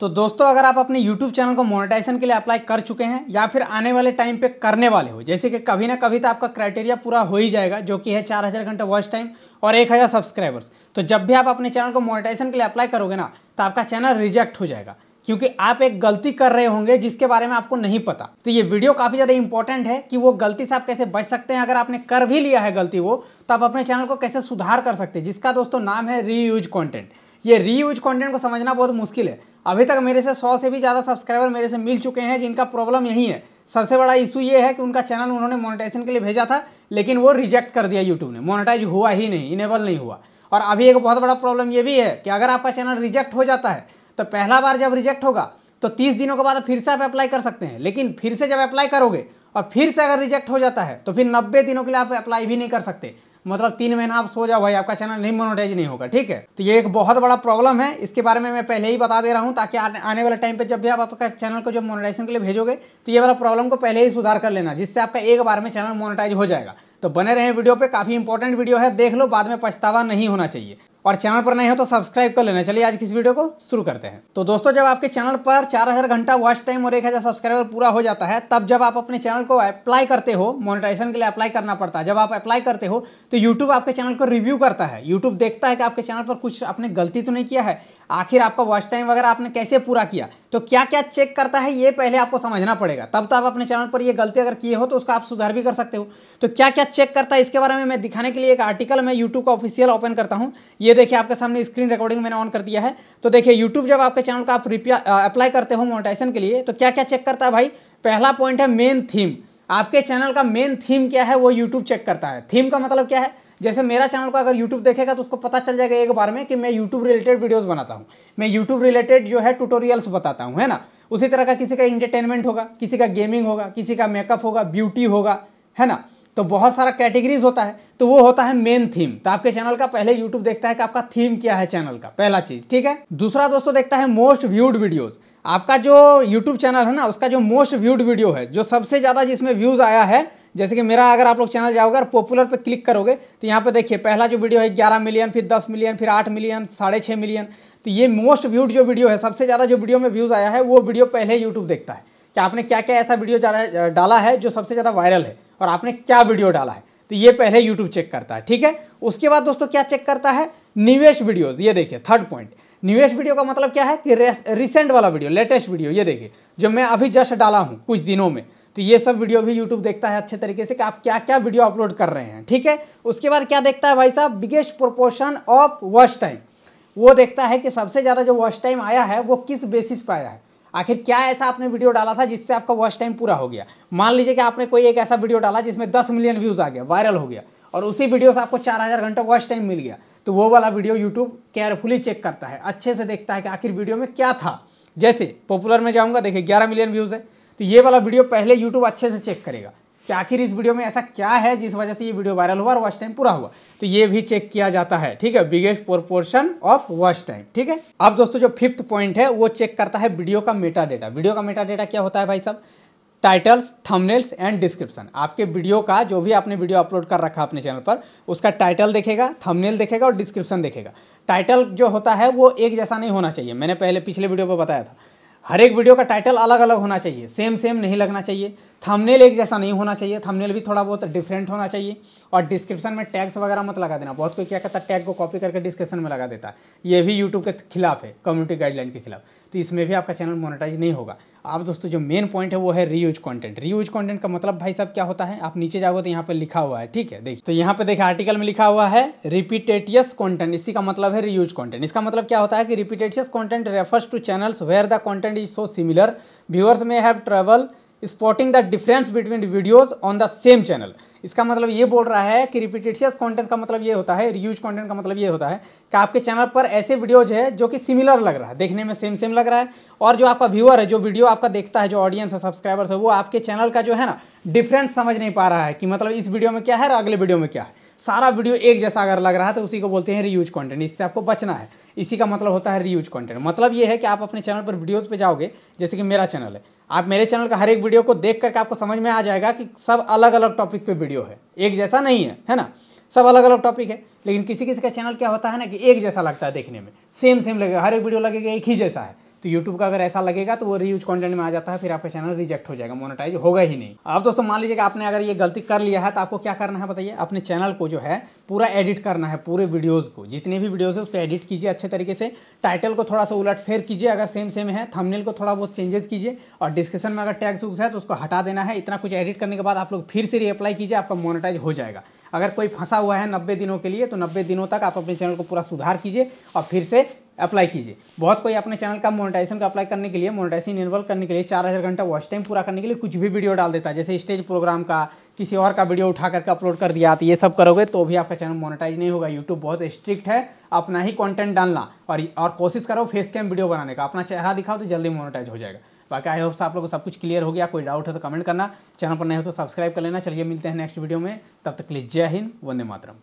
तो दोस्तों अगर आप अपने YouTube चैनल को मोनेटाइजेशन के लिए अप्लाई कर चुके हैं या फिर आने वाले टाइम पे करने वाले हो जैसे कि कभी ना कभी तो आपका क्राइटेरिया पूरा हो ही जाएगा जो कि है 4000 घंटे वॉच टाइम और 1000 सब्सक्राइबर्स तो जब भी आप अपने चैनल को मोनेटाइजेशन के लिए अप्लाई करोगे ना तो आपका चैनल रिजेक्ट हो जाएगा क्योंकि आप एक गलती कर रहे होंगे जिसके बारे में आपको नहीं पता तो ये वीडियो काफ़ी ज़्यादा इंपॉर्टेंट है कि वो गलती से आप कैसे बच सकते हैं अगर आपने कर भी लिया है गलती वो तो आप अपने चैनल को कैसे सुधार कर सकते हैं जिसका दोस्तों नाम है रीयूज यूज ये री यूज को समझना बहुत मुश्किल है अभी तक मेरे से सौ से भी ज़्यादा सब्सक्राइबर मेरे से मिल चुके हैं जिनका प्रॉब्लम यही है सबसे बड़ा इशू ये है कि उनका चैनल उन्होंने मोनेटाइजेशन के लिए भेजा था लेकिन वो रिजेक्ट कर दिया यूट्यूब ने मोनेटाइज हुआ ही नहीं इनेबल नहीं हुआ और अभी एक बहुत बड़ा प्रॉब्लम ये भी है कि अगर आपका चैनल रिजेक्ट हो जाता है तो पहला बार जब रिजेक्ट होगा तो तीस दिनों के बाद फिर से आप अप्लाई कर सकते हैं लेकिन फिर से जब अप्लाई करोगे और फिर से अगर रिजेक्ट हो जाता है तो फिर नब्बे दिनों के लिए आप अप्लाई भी नहीं कर सकते मतलब तीन महीना आप सो जाओ भाई आपका चैनल नहीं मोनोटाइज नहीं होगा ठीक है तो ये एक बहुत बड़ा प्रॉब्लम है इसके बारे में मैं पहले ही बता दे रहा हूँ ताकि आने वाले टाइम पर जब भी आप आपका चैनल को जब मोनोटाइजेशन के लिए भेजोगे तो ये वाला प्रॉब्लम को पहले ही सुधार कर लेना जिससे आपका एक बार में चैनल मोनोटाइज हो जाएगा तो बने रहे वीडियो पे काफ़ी इंपॉर्टेंट वीडियो है देख लो बाद में पछतावा नहीं होना चाहिए और चैनल पर नए हो तो सब्सक्राइब कर लेना चलिए आज किस वीडियो को शुरू करते हैं तो दोस्तों जब आपके चैनल पर चार हज़ार घंटा वॉच टाइम और एक हज़ार सब्सक्राइबर पूरा हो जाता है तब जब आप अपने चैनल को अप्लाई करते हो मोनेटाइजेशन के लिए अप्लाई करना पड़ता है जब आप अप्लाई करते हो तो यूट्यूब आपके चैनल को रिव्यू करता है यूट्यूब देखता है कि आपके चैनल पर कुछ आपने गलती तो नहीं किया है आखिर आपका वॉच टाइम वगैरह आपने कैसे पूरा किया तो क्या क्या चेक करता है ये पहले आपको समझना पड़ेगा तब तो आप अपने चैनल पर ये गलती अगर किए हो तो उसका आप सुधार भी कर सकते हो तो क्या क्या चेक करता है इसके बारे में मैं दिखाने के लिए एक आर्टिकल मैं यूट्यूब का ऑफिशियल ओपन करता हूँ ये देखिए आपके सामने स्क्रीन रिकॉर्डिंग मैंने ऑन कर दिया है तो देखिए यूट्यूब जब आपके चैनल का आप अप्लाई करते हो मोटाइसन के लिए तो क्या क्या चेक करता है भाई पहला पॉइंट है मेन थीम आपके चैनल का मेन थीम क्या है वो यूट्यूब चेक करता है थीम का मतलब क्या है जैसे मेरा चैनल को अगर यूट्यूब देखेगा तो उसको पता चल जाएगा एक बार में कि मैं यूट्यूब रिलेटेड वीडियोस बनाता हूँ मैं यूट्यूब रिलेटेड जो है ट्यूटोरियल्स बताता हूँ है ना उसी तरह का किसी का इंटरटेनमेंट होगा किसी का गेमिंग होगा किसी का मेकअप होगा ब्यूटी होगा है ना तो बहुत सारा कैटेगरीज होता है तो वो होता है मेन थीम तो आपके चैनल का पहले यूट्यूब देखता है कि आपका थीम क्या है चैनल का पहला चीज ठीक है दूसरा दोस्तों देखता है मोस्ट व्यूड वीडियोज आपका जो यूट्यूब चैनल है ना उसका जो मोस्ट व्यूड वीडियो है जो सबसे ज़्यादा जिसमें व्यूज़ आया है जैसे कि मेरा अगर आप लोग चैनल जाओगे और पॉपुलर पे क्लिक करोगे तो यहाँ पे देखिए पहला जो वीडियो है ग्यारह मिलियन फिर दस मिलियन फिर आठ मिलियन साढ़े छः मिलियन तो ये मोस्ट व्यूड जो वीडियो है सबसे ज़्यादा जो वीडियो में व्यूज़ आया है वो वीडियो पहले यूट्यूब देखता है कि आपने क्या क्या ऐसा वीडियो डाला है जो सबसे ज़्यादा वायरल है और आपने क्या वीडियो डाला है तो ये पहले यूट्यूब चेक करता है ठीक है उसके बाद दोस्तों क्या चेक करता है निवेश वीडियोज़ ये देखिए थर्ड पॉइंट निवेश वीडियो का मतलब क्या है कि रिसेंट वाला वीडियो लेटेस्ट वीडियो ये देखिए जो मैं अभी जस्ट डाला हूँ कुछ दिनों में तो ये सब वीडियो भी यूट्यूब देखता है अच्छे तरीके से कि आप क्या क्या वीडियो अपलोड कर रहे हैं ठीक है उसके बाद क्या देखता है भाई साहब biggest proportion of watch time वो देखता है कि सबसे ज़्यादा जो वॉच टाइम आया है वो किस बेसिस पर आया है आखिर क्या ऐसा आपने वीडियो डाला था जिससे आपका वॉच टाइम पूरा हो गया मान लीजिए कि आपने कोई एक ऐसा वीडियो डाला जिसमें दस मिलियन व्यूज़ आ गया वायरल हो गया और उसी वीडियो से आपको चार हज़ार घंटा वॉच टाइम मिल गया तो वो वाला वीडियो यूट्यूब केयरफुली चेक करता है अच्छे से देखता है कि आखिर वीडियो में क्या था जैसे पॉपुलर में जाऊँगा देखिए ग्यारह मिलियन व्यूज़ है तो ये वाला वीडियो पहले यूट्यूब अच्छे से चेक करेगा कि आखिर इस वीडियो में ऐसा क्या है जिस वजह से ये वीडियो वायरल हुआ और वॉच टाइम पूरा हुआ तो ये भी चेक किया जाता है ठीक है biggest proportion of watch time ठीक है अब दोस्तों जो फिफ्थ पॉइंट है वो चेक करता है वीडियो का मेटा डेटा वीडियो का मेटा डेटा क्या होता है भाई साहब टाइटल्स थंबनेल्स एंड डिस्क्रिप्शन आपके वीडियो का जो भी आपने वीडियो अपलोड कर रखा अपने चैनल पर उसका टाइटल देखेगा थंबनेल देखेगा और डिस्क्रिप्शन देखेगा टाइटल जो होता है वो एक जैसा नहीं होना चाहिए मैंने पहले पिछले वीडियो पर बताया था हर एक वीडियो का टाइटल अलग अलग होना चाहिए सेम सेम नहीं लगना चाहिए थंबनेल एक जैसा नहीं होना चाहिए थंबनेल भी थोड़ा बहुत डिफरेंट होना चाहिए और डिस्क्रिप्शन में टैग्स वगैरह मत लगा देना बहुत कोई क्या करता है टैग को कॉपी करके डिस्क्रिप्शन में लगा देता है ये भी यूट्यूब के खिलाफ है कम्युनिटी गाइडलाइन के खिलाफ तो इसमें भी आपका चैनल मोनिटाइज नहीं होगा अब दोस्तों जो मेन पॉइंट है वो है रीयूज कंटेंट रीयूज कंटेंट का मतलब भाई साहब क्या होता है आप नीचे जाओगे तो यहाँ पे लिखा हुआ है ठीक है देखिए तो यहाँ पे देखिए आर्टिकल में लिखा हुआ है रिपीटेटियस कंटेंट इसी का मतलब है रीयूज कंटेंट इसका मतलब क्या होता है कि repetitious content refers to channels where the content is so similar viewers may have trouble spotting the difference between videos on the same channel इसका मतलब ये बोल रहा है कि रिपीटेशियस कॉन्टेंट का मतलब ये होता है रियूज कॉन्टेंट का मतलब ये होता है कि आपके चैनल पर ऐसे वीडियोज है जो कि सिमिलर लग रहा है देखने में सेम सेम लग रहा है और जो आपका व्यूअर है जो वीडियो आपका देखता है जो ऑडियंस है सब्सक्राइबर्स है वो आपके चैनल का जो है ना डिफरेंस समझ नहीं पा रहा है कि मतलब इस वीडियो में क्या है और अगले वीडियो में क्या है सारा वीडियो एक जैसा अगर लग रहा है तो उसी को बोलते हैं रीयूज कंटेंट इससे आपको बचना है इसी का मतलब होता है रीयूज कंटेंट मतलब ये है कि आप अपने चैनल पर वीडियोस पे जाओगे जैसे कि मेरा चैनल है आप मेरे चैनल का हर एक वीडियो को देख करके आपको समझ में आ जाएगा कि सब अलग अलग टॉपिक पे वीडियो है एक जैसा नहीं है है ना सब अलग अलग टॉपिक है लेकिन किसी किसी का चैनल क्या होता है ना कि एक जैसा लगता है देखने में सेम सेम लगेगा हर एक वीडियो लगेगा एक ही जैसा है तो यूट्यूब का अगर ऐसा लगेगा तो वो रीयूज कंटेंट में आ जाता है फिर आपका चैनल रिजेक्ट हो जाएगा मोनेटाइज होगा ही नहीं अब दोस्तों मान लीजिए कि आपने अगर ये गलती कर लिया है तो आपको क्या करना है बताइए अपने चैनल को जो है पूरा एडिट करना है पूरे वीडियोज़ को जितने भी वीडियोज़ है उसको एडिट कीजिए अच्छे तरीके से टाइटल को थोड़ा सा उलट फेर कीजिए अगर सेम सेम है थमनेल को थोड़ा बहुत चेंजेस कीजिए और डिस्क्रिप्शन में अगर टैक्स सूग्स है तो उसको हटा देना है इतना कुछ एडिट करने के बाद आप लोग फिर से रीअप्लाई कीजिए आपका मोनेटाइज हो जाएगा अगर कोई फंसा हुआ है नब्बे दिनों के लिए तो नब्बे दिनों तक आप अपने चैनल को पूरा सुधार कीजिए और फिर से अप्लाई कीजिए बहुत कोई अपने चैनल का मोनेटाइजेशन का अप्लाई करने के लिए मोनेटाइजेशन इन्वॉल्व करने के लिए चार हज़ार घंटा वॉच टाइम पूरा करने के लिए कुछ भी वीडियो डाल देता है जैसे स्टेज प्रोग्राम का किसी और का वीडियो उठा करके अपलोड कर दिया तो ये सब करोगे तो भी आपका चैनल मोनेटाइज नहीं होगा यूट्यूब बहुत स्ट्रिक्ट है अपना ही कॉन्टेंट डालना और और कोशिश करो फेस कैम वीडियो बनाने का अपना चेहरा दिखाओ तो जल्दी मोनेटाइज हो जाएगा बाकी आई होप्स आप लोगों को सब कुछ क्लियर हो गया कोई डाउट हो तो कमेंट करना चैनल पर नहीं हो तो सब्सक्राइब कर लेना चलिए मिलते हैं नेक्स्ट वीडियो में तब तक के लिए जय हिंद वंदे मातरम